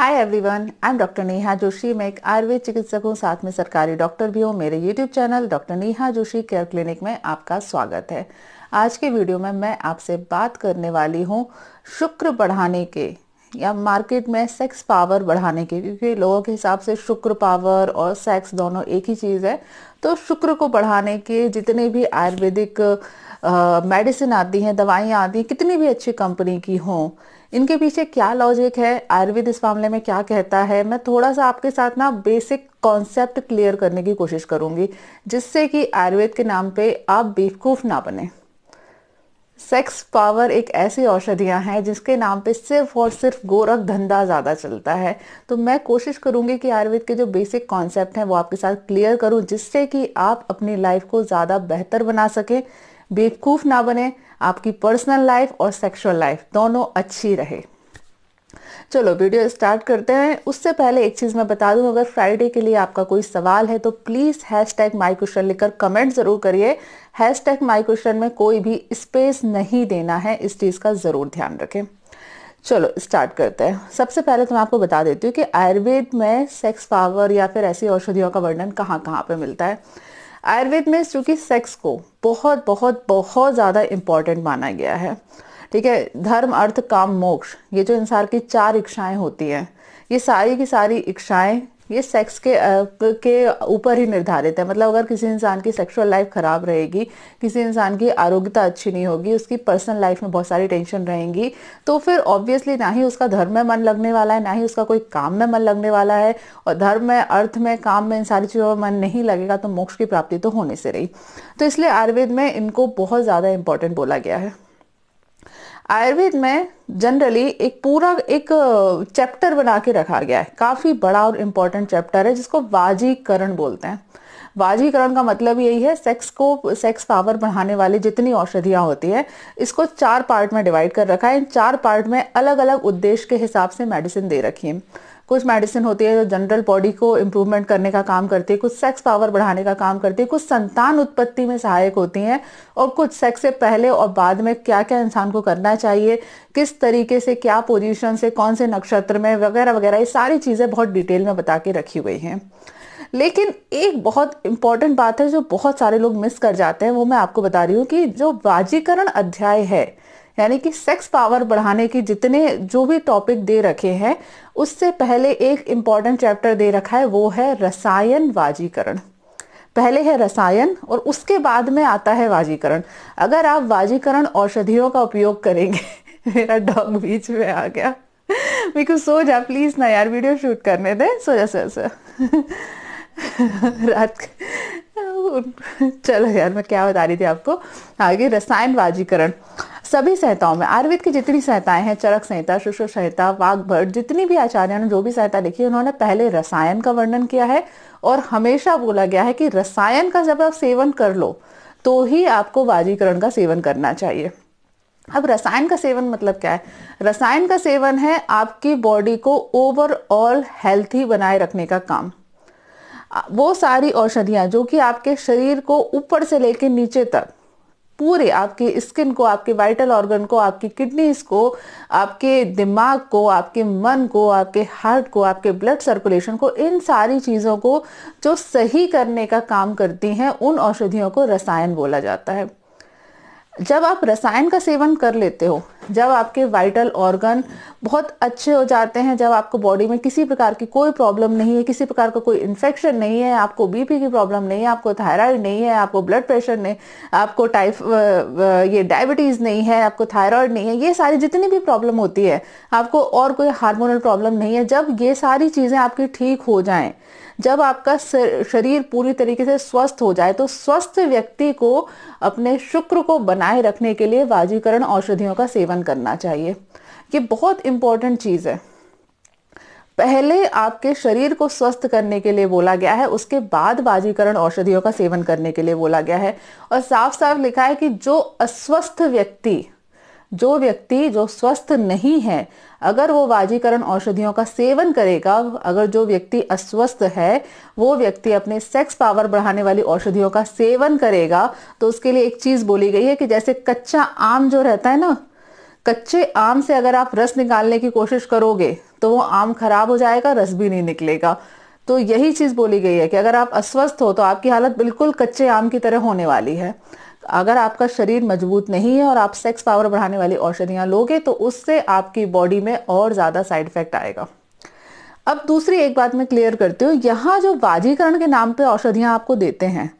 hi everyone I am doctor Neha Joshi मैं एक आयुर्वेद चिकित्सक हूँ साथ में सरकारी डॉक्टर भी हूँ मेरे YouTube channel doctor Neha Joshi care clinic में आपका स्वागत है आज के वीडियो में मैं आपसे बात करने वाली हूँ शुक्र बढ़ाने के या मार्केट में सेक्स पावर बढ़ाने के क्योंकि लोगों के हिसाब से शुक्र पावर और सेक्स दोनों एक ही चीज़ है तो शुक्र को बढ़ाने के जितने भी आयुर्वेदिक मेडिसिन आती हैं दवाइयाँ आती हैं कितनी भी अच्छी कंपनी की हों इनके पीछे क्या लॉजिक है आयुर्वेद इस मामले में क्या कहता है मैं थोड़ा सा आपके साथ ना बेसिक कॉन्सेप्ट क्लियर करने की कोशिश करूंगी जिससे कि आयुर्वेद के नाम पे आप बेवकूफ़ ना बने सेक्स पावर एक ऐसी औषधियां हैं जिसके नाम पे सिर्फ और सिर्फ गोरख धंधा ज़्यादा चलता है तो मैं कोशिश करूंगी कि आयुर्वेद के जो बेसिक कॉन्सेप्ट हैं वो आपके साथ क्लियर करूं जिससे कि आप अपनी लाइफ को ज़्यादा बेहतर बना सकें बेवकूफ़ ना बने आपकी पर्सनल लाइफ और सेक्सुअल लाइफ दोनों अच्छी रहे चलो वीडियो स्टार्ट करते हैं उससे पहले एक चीज़ मैं बता दूं अगर फ्राइडे के लिए आपका कोई सवाल है तो please hashtag my question लिखकर कमेंट ज़रूर करिए हैश टैग माई क्वेश्चन में कोई भी स्पेस नहीं देना है इस चीज़ का ज़रूर ध्यान रखें चलो स्टार्ट करते हैं सबसे पहले तो मैं आपको बता देती हूँ कि आयुर्वेद में सेक्स पावर या फिर ऐसी औषधियों का वर्णन कहाँ कहाँ पर मिलता है आयुर्वेद में चूँकि सेक्स को बहुत बहुत बहुत ज़्यादा इम्पॉर्टेंट माना गया है ठीक है धर्म अर्थ काम मोक्ष ये जो इंसान की चार इच्छाएं होती हैं ये सारी की सारी इच्छाएं ये सेक्स के के ऊपर ही निर्धारित है मतलब अगर किसी इंसान की सेक्सुअल लाइफ ख़राब रहेगी किसी इंसान की आरोग्यता अच्छी नहीं होगी उसकी पर्सनल लाइफ में बहुत सारी टेंशन रहेंगी तो फिर ऑब्वियसली ना ही उसका धर्म में मन लगने वाला है ना ही उसका कोई काम में मन लगने वाला है और धर्म में अर्थ में काम में इन सारी चीज़ों में मन नहीं लगेगा तो मोक्ष की प्राप्ति तो होने से रही तो इसलिए आयुर्वेद में इनको बहुत ज़्यादा इंपॉर्टेंट बोला गया है आयुर्वेद में जनरली एक पूरा एक चैप्टर बना के रखा गया है काफ़ी बड़ा और इम्पोर्टेंट चैप्टर है जिसको वाजीकरण बोलते हैं वाजीकरण का मतलब यही है सेक्स को सेक्स पावर बढ़ाने वाली जितनी औषधियाँ होती है इसको चार पार्ट में डिवाइड कर रखा है इन चार पार्ट में अलग अलग उद्देश्य के हिसाब से मेडिसिन दे रखी है कुछ मेडिसिन होती है जो जनरल बॉडी को इम्प्रूवमेंट करने का काम करती है कुछ सेक्स पावर बढ़ाने का काम करती है कुछ संतान उत्पत्ति में सहायक होती हैं और कुछ सेक्स से पहले और बाद में क्या क्या इंसान को करना चाहिए किस तरीके से क्या पोजीशन से कौन से नक्षत्र में वगैरह वगैरह ये सारी चीज़ें बहुत डिटेल में बता के रखी हुई हैं लेकिन एक बहुत इंपॉर्टेंट बात है जो बहुत सारे लोग मिस कर जाते हैं वो मैं आपको बता रही हूँ कि जो वाजीकरण अध्याय है यानी कि सेक्स पावर बढ़ाने की जितने जो भी टॉपिक दे रखे हैं उससे पहले एक इम्पॉर्टेंट चैप्टर दे रखा है वो है रसायन वाजीकरण पहले है रसायन और उसके बाद में आता है वाजीकरण अगर आप वाजीकरण औषधियों का उपयोग करेंगे मेरा डॉग बीच में आ गया मेरे को सो जा प्लीज़ ना यार वीडियो शूट करने दें जा सर सर रात चलो यार मैं क्या बता रही थी आपको आगे रसायन वाजीकरण सभी संहिताओं में आयुर्वेद की जितनी संहिताएं हैं चरक संहिता शुश्र संहिता वाग्भट जितनी भी आचार्य ने जो भी संहिता लिखी है उन्होंने पहले रसायन का वर्णन किया है और हमेशा बोला गया है कि रसायन का जब आप सेवन कर लो तो ही आपको वाजीकरण का सेवन करना चाहिए अब रसायन का सेवन मतलब क्या है रसायन का सेवन है आपकी बॉडी को ओवरऑल हेल्थी बनाए रखने का काम वो सारी औषधियाँ जो कि आपके शरीर को ऊपर से लेकर नीचे तक पूरे आपकी स्किन को आपके वाइटल ऑर्गन को आपकी किडनीज को आपके दिमाग को आपके मन को आपके हार्ट को आपके ब्लड सर्कुलेशन को इन सारी चीज़ों को जो सही करने का काम करती हैं उन औषधियों को रसायन बोला जाता है जब आप रसायन का सेवन कर लेते हो जब आपके वाइटल ऑर्गन बहुत अच्छे हो जाते हैं जब आपको बॉडी में किसी प्रकार की कोई प्रॉब्लम नहीं है किसी प्रकार का कोई इन्फेक्शन नहीं है आपको बीपी की प्रॉब्लम नहीं है आपको थायराइड नहीं है आपको ब्लड प्रेशर नहीं आपको टाइप ये डायबिटीज़ नहीं है आपको थायराइड नहीं है ये सारी जितनी भी प्रॉब्लम होती है आपको और कोई हार्मोनल प्रॉब्लम नहीं है जब ये सारी चीज़ें आपकी ठीक हो जाएँ जब आपका शरीर पूरी तरीके से स्वस्थ हो जाए तो स्वस्थ व्यक्ति को अपने शुक्र को बनाए रखने के लिए वाजीकरण औषधियों का सेवन करना चाहिए ये बहुत इंपॉर्टेंट चीज़ है पहले आपके शरीर को स्वस्थ करने के लिए बोला गया है उसके बाद बाजीकरण औषधियों का सेवन करने के लिए बोला गया है और साफ साफ लिखा है कि जो अस्वस्थ व्यक्ति जो व्यक्ति जो स्वस्थ नहीं है अगर वो वाजीकरण औषधियों का सेवन करेगा अगर जो व्यक्ति अस्वस्थ है वो व्यक्ति अपने सेक्स पावर बढ़ाने वाली औषधियों का सेवन करेगा तो उसके लिए एक चीज बोली गई है कि जैसे कच्चा आम जो रहता है ना कच्चे आम से अगर आप रस निकालने की कोशिश करोगे तो वो आम खराब हो जाएगा रस भी नहीं निकलेगा तो यही चीज बोली गई है कि अगर आप अस्वस्थ हो तो आपकी हालत बिल्कुल कच्चे आम की तरह होने वाली है अगर आपका शरीर मजबूत नहीं है और आप सेक्स पावर बढ़ाने वाली औषधियां लोगे तो उससे आपकी बॉडी में और ज़्यादा साइड इफेक्ट आएगा अब दूसरी एक बात मैं क्लियर करती हूँ यहाँ जो वाजीकरण के नाम पे औषधियां आपको देते हैं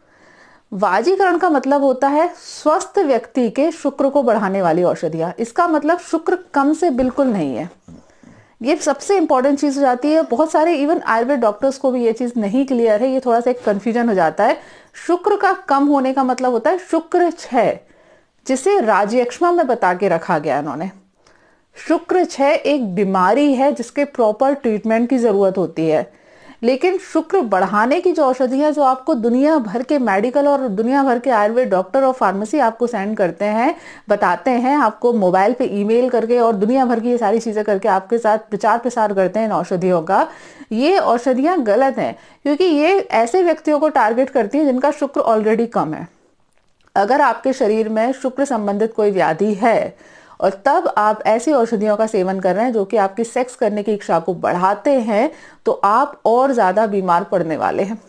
वाजीकरण का मतलब होता है स्वस्थ व्यक्ति के शुक्र को बढ़ाने वाली औषधियां इसका मतलब शुक्र कम से बिल्कुल नहीं है ये सबसे इंपॉर्टेंट चीज़ हो जाती है बहुत सारे इवन आयुर्वेद डॉक्टर्स को भी ये चीज़ नहीं क्लियर है ये थोड़ा सा एक कन्फ्यूजन हो जाता है शुक्र का कम होने का मतलब होता है शुक्र छ जिसे राजयक्षमा में बता के रखा गया इन्होंने शुक्र छ एक बीमारी है जिसके प्रॉपर ट्रीटमेंट की ज़रूरत होती है लेकिन शुक्र बढ़ाने की जो औषधि है जो आपको दुनिया भर के मेडिकल और दुनिया भर के आयुर्वेद डॉक्टर और फार्मेसी आपको सेंड करते हैं बताते हैं आपको मोबाइल पे ईमेल करके और दुनिया भर की ये सारी चीज़ें करके आपके साथ प्रचार प्रसार करते हैं इन औषधियों का ये औषधियाँ गलत हैं क्योंकि ये ऐसे व्यक्तियों को टारगेट करती हैं जिनका शुक्र ऑलरेडी कम है अगर आपके शरीर में शुक्र संबंधित कोई व्याधि है और तब आप ऐसी औषधियों का सेवन कर रहे हैं जो कि आपकी सेक्स करने की इच्छा को बढ़ाते हैं तो आप और ज़्यादा बीमार पड़ने वाले हैं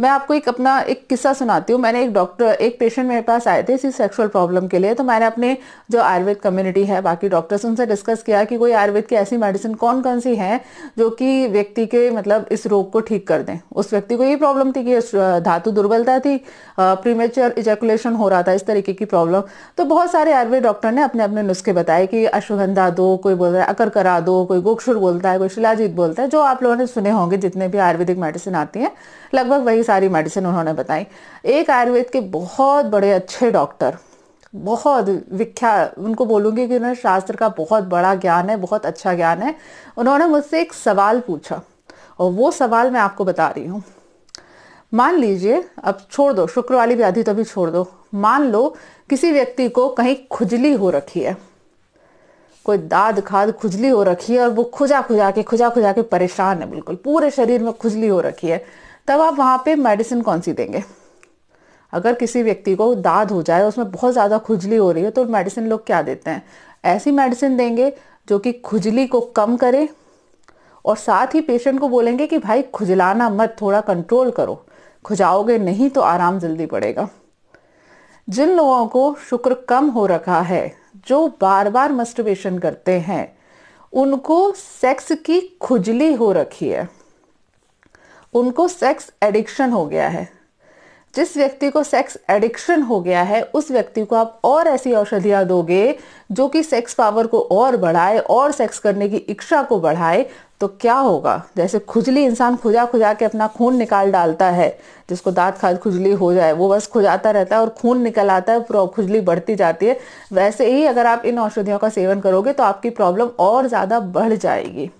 मैं आपको एक अपना एक किस्सा सुनाती हूँ मैंने एक डॉक्टर एक पेशेंट मेरे पास आए थे इसी सेक्सुअल प्रॉब्लम के लिए तो मैंने अपने जो आयुर्वेद कम्युनिटी है बाकी डॉक्टर्स उनसे डिस्कस किया कि कोई आयुर्वेद की ऐसी मेडिसिन कौन कौन सी है जो कि व्यक्ति के मतलब इस रोग को ठीक कर दें उस व्यक्ति को ये प्रॉब्लम थी कि धातु दुर्बलता थी प्रीमेचर इजैकुलेशन हो रहा था इस तरीके की प्रॉब्लम तो बहुत सारे आयुर्वेद डॉक्टर ने अपने अपने नुस्खे बताए कि अश्वगंधा दो कोई बोल रहा है अकर करा दो कोई गोक्षुर बोलता है कोई शिलाजीत बोलता है जो आप लोगों ने सुने होंगे जितने भी आयुर्वेदिक मेडिसिन आती है लगभग वही सारी मेडिसिन उन्होंने बताई एक आयुर्वेद के बहुत बड़े अच्छे डॉक्टर बहुत विख्यात उनको बोलूँगी कि उन्हें शास्त्र का बहुत बड़ा ज्ञान है बहुत अच्छा ज्ञान है उन्होंने मुझसे एक सवाल पूछा और वो सवाल मैं आपको बता रही हूँ मान लीजिए अब छोड़ दो शुक्र वाली व्याधि तो भी छोड़ दो मान लो किसी व्यक्ति को कहीं खुजली हो रखी है कोई दाद खाद खुजली हो रखी है और वो खुजा खुजा के खुजा खुजा के परेशान है बिल्कुल पूरे शरीर में खुजली हो रखी है तब आप वहाँ पे मेडिसिन कौन सी देंगे अगर किसी व्यक्ति को दाद हो जाए उसमें बहुत ज़्यादा खुजली हो रही है तो मेडिसिन लोग क्या देते हैं ऐसी मेडिसिन देंगे जो कि खुजली को कम करे और साथ ही पेशेंट को बोलेंगे कि भाई खुजलाना मत थोड़ा कंट्रोल करो खुजाओगे नहीं तो आराम जल्दी पड़ेगा जिन लोगों को शुक्र कम हो रखा है जो बार बार मस्टिवेशन करते हैं उनको सेक्स की खुजली हो रखी है उनको सेक्स एडिक्शन हो गया है जिस व्यक्ति को सेक्स एडिक्शन हो गया है उस व्यक्ति को आप और ऐसी औषधियाँ दोगे जो कि सेक्स पावर को और बढ़ाए और सेक्स करने की इच्छा को बढ़ाए तो क्या होगा जैसे खुजली इंसान खुजा खुजा के अपना खून निकाल डालता है जिसको दांत खाद खुजली हो जाए वो बस खुजाता रहता है और खून निकल आता है खुजली बढ़ती जाती है वैसे ही अगर आप इन औषधियों का सेवन करोगे तो आपकी प्रॉब्लम और ज़्यादा बढ़ जाएगी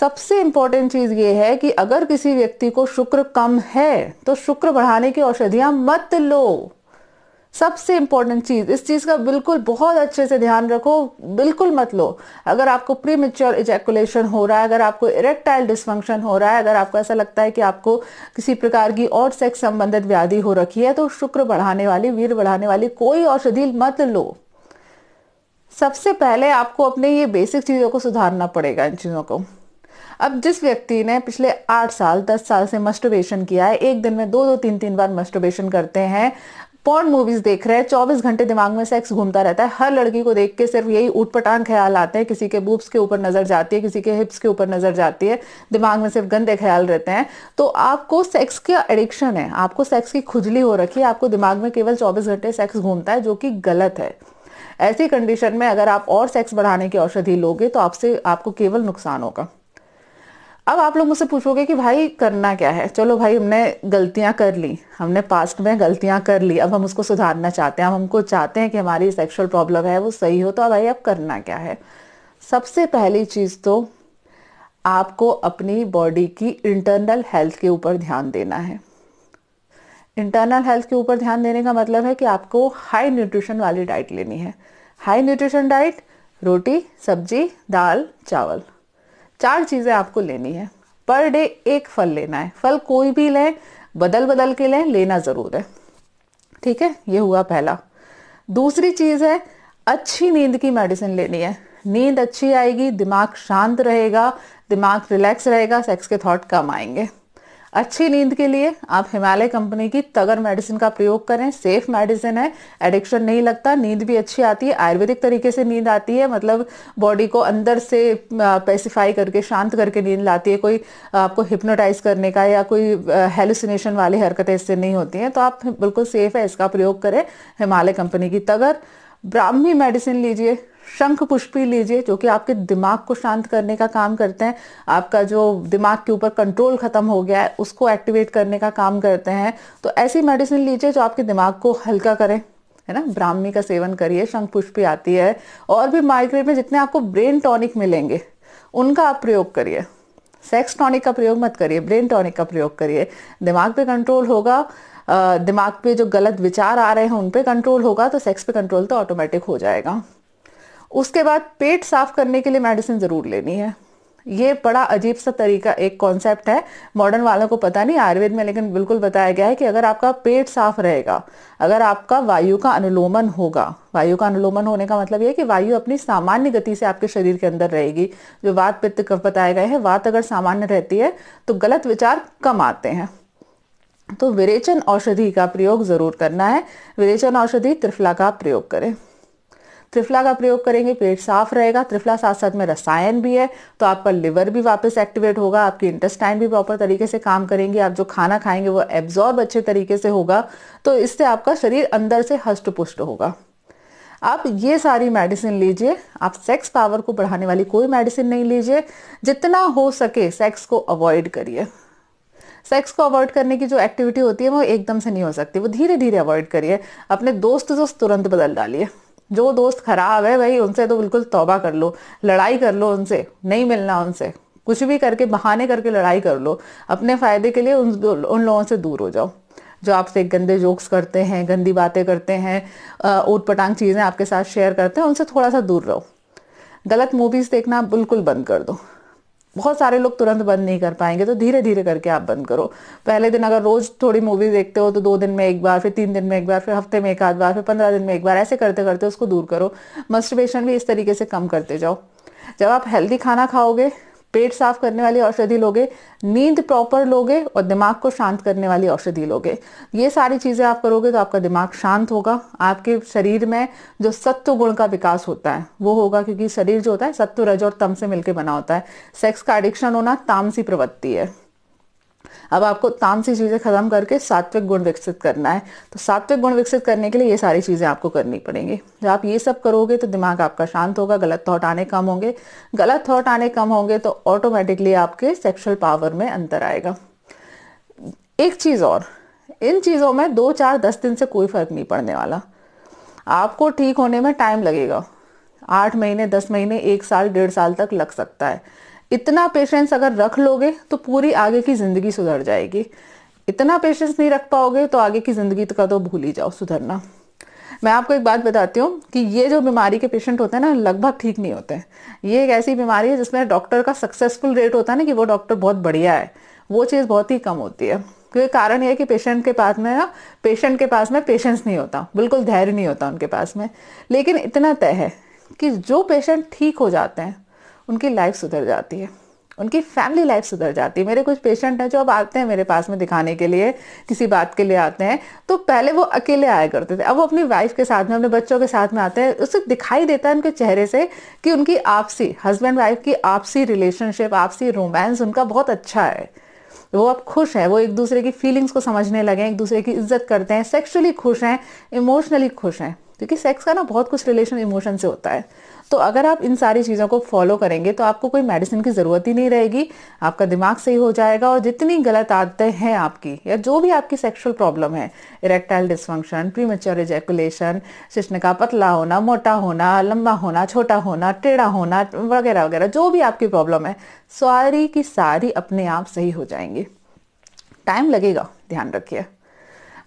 सबसे इंपॉर्टेंट चीज़ ये है कि अगर किसी व्यक्ति को शुक्र कम है तो शुक्र बढ़ाने की औषधियां मत लो सबसे इंपॉर्टेंट चीज़ इस चीज़ का बिल्कुल बहुत अच्छे से ध्यान रखो बिल्कुल मत लो अगर आपको प्री मेच्योर इजैकुलेशन हो रहा है अगर आपको इरेक्टाइल डिस्फंक्शन हो रहा है अगर आपको ऐसा लगता है कि आपको किसी प्रकार की और सेक्स संबंधित व्याधि हो रखी है तो शुक्र बढ़ाने वाली वीर बढ़ाने वाली कोई औषधि मत लो सबसे पहले आपको अपने ये बेसिक चीज़ों को सुधारना पड़ेगा इन चीज़ों को अब जिस व्यक्ति ने पिछले आठ साल दस साल से मस्टोबेशन किया है एक दिन में दो दो तीन तीन बार मस्टोबेशन करते हैं पॉन मूवीज देख रहे हैं चौबीस घंटे दिमाग में सेक्स घूमता रहता है हर लड़की को देख के सिर्फ यही उठपटान ख्याल आते हैं किसी के बूब्स के ऊपर नजर जाती है किसी के हिप्स के ऊपर नजर जाती है दिमाग में सिर्फ गंदे ख्याल रहते हैं तो आपको सेक्स का एडिक्शन है आपको सेक्स की खुजली हो रखी है आपको दिमाग में केवल चौबीस घंटे सेक्स घूमता है जो कि गलत है ऐसी कंडीशन में अगर आप और सेक्स बढ़ाने की औषधि लोगे तो आपसे आपको केवल नुकसान होगा अब आप लोग मुझसे पूछोगे कि भाई करना क्या है चलो भाई हमने गलतियां कर ली हमने पास्ट में गलतियां कर ली अब हम उसको सुधारना चाहते हैं हम हमको चाहते हैं कि हमारी सेक्सुअल प्रॉब्लम है वो सही हो तो भाई अब करना क्या है सबसे पहली चीज़ तो आपको अपनी बॉडी की इंटरनल हेल्थ के ऊपर ध्यान देना है इंटरनल हेल्थ के ऊपर ध्यान देने का मतलब है कि आपको हाई न्यूट्रिशन वाली डाइट लेनी है हाई न्यूट्रिशन डाइट रोटी सब्जी दाल चावल चार चीज़ें आपको लेनी है पर डे एक फल लेना है फल कोई भी लें बदल बदल के लें लेना ज़रूर है ठीक है ये हुआ पहला दूसरी चीज़ है अच्छी नींद की मेडिसिन लेनी है नींद अच्छी आएगी दिमाग शांत रहेगा दिमाग रिलैक्स रहेगा सेक्स के थॉट कम आएंगे अच्छी नींद के लिए आप हिमालय कंपनी की तगर मेडिसिन का प्रयोग करें सेफ मेडिसिन है एडिक्शन नहीं लगता नींद भी अच्छी आती है आयुर्वेदिक तरीके से नींद आती है मतलब बॉडी को अंदर से पेसिफाई करके शांत करके नींद लाती है कोई आपको हिप्नोटाइज करने का या कोई हेलुसिनेशन वाली हरकतें इससे नहीं होती हैं तो आप बिल्कुल सेफ है इसका प्रयोग करें हिमालय कंपनी की तगर ब्राह्मी मेडिसिन लीजिए शंख पुष्पी लीजिए जो कि आपके दिमाग को शांत करने का काम करते हैं आपका जो दिमाग के ऊपर कंट्रोल खत्म हो गया है उसको एक्टिवेट करने का काम करते हैं तो ऐसी मेडिसिन लीजिए जो आपके दिमाग को हल्का करें है ना ब्राह्मी का सेवन करिए शंख पुष्पी आती है और भी मार्केट में जितने आपको ब्रेन टॉनिक मिलेंगे उनका आप प्रयोग करिए सेक्स टॉनिक का प्रयोग मत करिए ब्रेन टॉनिक का प्रयोग करिए दिमाग पे कंट्रोल होगा दिमाग पे जो गलत विचार आ रहे हैं उन पे कंट्रोल होगा तो सेक्स पे कंट्रोल तो ऑटोमेटिक हो जाएगा उसके बाद पेट साफ करने के लिए मेडिसिन ज़रूर लेनी है ये बड़ा अजीब सा तरीका एक कॉन्सेप्ट है मॉडर्न वालों को पता नहीं आयुर्वेद में लेकिन बिल्कुल बताया गया है कि अगर आपका पेट साफ रहेगा अगर आपका वायु का अनुलोमन होगा वायु का अनुलोमन होने का मतलब यह कि वायु अपनी सामान्य गति से आपके शरीर के अंदर रहेगी जो वात पित्त कफ बताए गए हैं वात अगर सामान्य रहती है तो गलत विचार कम आते हैं तो विरेचन औषधि का प्रयोग जरूर करना है विरेचन औषधि त्रिफला का प्रयोग करें त्रिफला का प्रयोग करेंगे पेट साफ रहेगा त्रिफला साथ साथ में रसायन भी है तो आपका लिवर भी वापस एक्टिवेट होगा आपकी इंटेस्टाइन भी प्रॉपर तरीके से काम करेंगे आप जो खाना खाएंगे वो एब्जॉर्ब अच्छे तरीके से होगा तो इससे आपका शरीर अंदर से हष्ट पुष्ट होगा आप ये सारी मेडिसिन लीजिए आप सेक्स पावर को बढ़ाने वाली कोई मेडिसिन नहीं लीजिए जितना हो सके सेक्स को अवॉइड करिए सेक्स को अवॉइड करने की जो एक्टिविटी होती है वो एकदम से नहीं हो सकती वो धीरे धीरे अवॉइड करिए अपने दोस्त दोस्त तुरंत बदल डालिए जो दोस्त खराब है भाई उनसे तो बिल्कुल तौबा कर लो लड़ाई कर लो उनसे नहीं मिलना उनसे कुछ भी करके बहाने करके लड़ाई कर लो अपने फ़ायदे के लिए उन उन लोगों से दूर हो जाओ जो आपसे गंदे जोक्स करते हैं गंदी बातें करते हैं ऊट पटांग चीज़ें आपके साथ शेयर करते हैं उनसे थोड़ा सा दूर रहो गलत मूवीज़ देखना बिल्कुल बंद कर दो बहुत सारे लोग तुरंत बंद नहीं कर पाएंगे तो धीरे धीरे करके आप बंद करो पहले दिन अगर रोज थोड़ी मूवी देखते हो तो दो दिन में एक बार फिर तीन दिन में एक बार फिर हफ्ते में एक आध बार फिर पंद्रह दिन में एक बार ऐसे करते करते उसको दूर करो मस्टिवेशन भी इस तरीके से कम करते जाओ जब आप हेल्दी खाना खाओगे पेट साफ करने वाली औषधि लोगे नींद प्रॉपर लोगे और दिमाग को शांत करने वाली औषधि लोगे ये सारी चीज़ें आप करोगे तो आपका दिमाग शांत होगा आपके शरीर में जो सत्व गुण का विकास होता है वो होगा क्योंकि शरीर जो होता है सत्व रज और तम से मिलकर बना होता है सेक्स का एडिक्शन होना तामसी प्रवृत्ति है अब आपको तामसी चीज़ें ख़त्म करके सात्विक गुण विकसित करना है तो सात्विक गुण विकसित करने के लिए ये सारी चीज़ें आपको करनी पड़ेंगी जब आप ये सब करोगे तो दिमाग आपका शांत होगा गलत थॉट आने कम होंगे गलत थॉट आने कम होंगे तो ऑटोमेटिकली आपके सेक्शुअल पावर में अंतर आएगा एक चीज़ और इन चीज़ों में दो चार दस दिन से कोई फ़र्क नहीं पड़ने वाला आपको ठीक होने में टाइम लगेगा आठ महीने दस महीने एक साल डेढ़ साल तक लग सकता है इतना पेशेंस अगर रख लोगे तो पूरी आगे की ज़िंदगी सुधर जाएगी इतना पेशेंस नहीं रख पाओगे तो आगे की ज़िंदगी का तो भूल ही जाओ सुधरना मैं आपको एक बात बताती हूँ कि ये जो बीमारी के पेशेंट होते हैं ना लगभग ठीक नहीं होते हैं ये एक ऐसी बीमारी है जिसमें डॉक्टर का सक्सेसफुल रेट होता है ना कि वो डॉक्टर बहुत बढ़िया है वो चीज़ बहुत ही कम होती है क्योंकि तो कारण ये है कि पेशेंट के पास में ना पेशेंट के पास में पेशेंस नहीं होता बिल्कुल धैर्य नहीं होता उनके पास में लेकिन इतना तय है कि जो पेशेंट ठीक हो जाते हैं उनकी लाइफ सुधर जाती है उनकी फैमिली लाइफ सुधर जाती है मेरे कुछ पेशेंट हैं जो अब आते हैं मेरे पास में दिखाने के लिए किसी बात के लिए आते हैं तो पहले वो अकेले आया करते थे अब वो अपनी वाइफ के साथ में अपने बच्चों के साथ में आते हैं उससे दिखाई देता है उनके चेहरे से कि उनकी आपसी हस्बैंड वाइफ की आपसी रिलेशनशिप आपसी रोमांस उनका बहुत अच्छा है वो अब खुश है वो एक दूसरे की फीलिंग्स को समझने लगे एक दूसरे की इज्जत करते हैं सेक्सुअली खुश हैं इमोशनली खुश हैं क्योंकि सेक्स का ना बहुत कुछ रिलेशन इमोशन से होता है तो अगर आप इन सारी चीज़ों को फॉलो करेंगे तो आपको कोई मेडिसिन की ज़रूरत ही नहीं रहेगी आपका दिमाग सही हो जाएगा और जितनी गलत आदतें हैं आपकी या जो भी आपकी सेक्सुअल प्रॉब्लम है इरेक्टाइल डिस्फंक्शन प्रीमेच्योर शिश्न का पतला होना मोटा होना लंबा होना छोटा होना टेढ़ा होना वगैरह वगैरह जो भी आपकी प्रॉब्लम है सारी की सारी अपने आप सही हो जाएंगी टाइम लगेगा ध्यान रखिए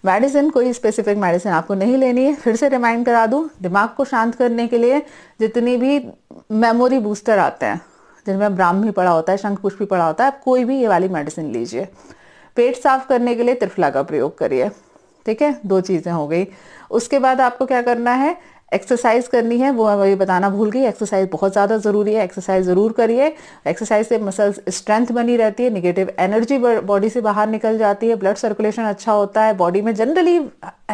मेडिसिन कोई स्पेसिफिक मेडिसिन आपको नहीं लेनी है फिर से रिमाइंड करा दूँ दिमाग को शांत करने के लिए जितनी भी मेमोरी बूस्टर आते हैं जिनमें ब्राह्मी पड़ा होता है शंख पुष्पी पड़ा होता है आप कोई भी ये वाली मेडिसिन लीजिए पेट साफ करने के लिए त्रिफला का प्रयोग करिए ठीक है दो चीज़ें हो गई उसके बाद आपको क्या करना है एक्सरसाइज करनी है वो ये बताना भूल गई एक्सरसाइज बहुत ज़्यादा ज़रूरी है एक्सरसाइज ज़रूर करिए एक्सरसाइज से मसल्स स्ट्रेंथ बनी रहती है निगेटिव एनर्जी बॉडी से बाहर निकल जाती है ब्लड सर्कुलेशन अच्छा होता है बॉडी में जनरली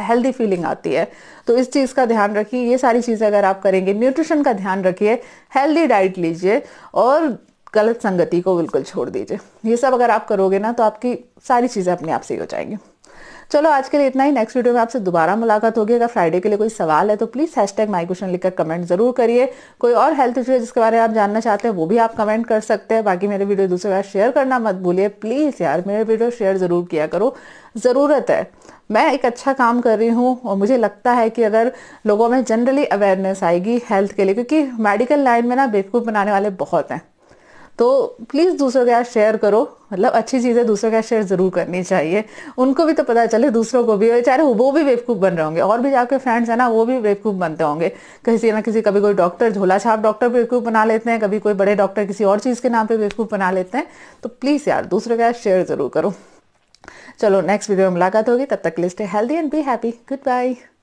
हेल्दी फीलिंग आती है तो इस चीज़ का ध्यान रखिए ये सारी चीज़ें अगर आप करेंगे न्यूट्रिशन का ध्यान रखिए हेल्दी डाइट लीजिए और गलत संगति को बिल्कुल छोड़ दीजिए ये सब अगर आप करोगे ना तो आपकी सारी चीज़ें अपने आप से ही हो जाएंगी चलो आज के लिए इतना ही नेक्स्ट वीडियो में आपसे दोबारा मुलाकात होगी अगर फ्राइडे के लिए कोई सवाल है तो please hashtag my question लिखकर कमेंट जरूर करिए कोई और हेल्थ इशू है जिसके बारे में आप जानना चाहते हैं वो भी आप कमेंट कर सकते हैं बाकी मेरे वीडियो दूसरे बार शेयर करना मत भूलिए प्लीज यार मेरे वीडियो शेयर जरूर किया करो ज़रूरत है मैं एक अच्छा काम कर रही हूँ और मुझे लगता है कि अगर लोगों में जनरली अवेयरनेस आएगी हेल्थ के लिए क्योंकि मेडिकल लाइन में ना बेवकूफ़ बनाने वाले बहुत हैं तो प्लीज़ दूसरों के साथ शेयर करो मतलब अच्छी चीज़ें दूसरों का शेयर ज़रूर करनी चाहिए उनको भी तो पता चले दूसरों को भी चाहे वो भी बेवकूफ़ बन रहे होंगे और भी आपके फ्रेंड्स हैं ना वो भी बेवकूफ़ बनते होंगे किसी ना किसी कभी कोई डॉक्टर झोला छाप डॉक्टर बेवकूफ़ बना लेते हैं कभी कोई बड़े डॉक्टर किसी और चीज़ के नाम पर बेवकूफ़ बना लेते हैं तो प्लीज़ यार दूसरों का शेयर ज़रूर करो चलो नेक्स्ट वीडियो में मुलाकात होगी तब तक लिस्ट है healthy and be happy good bye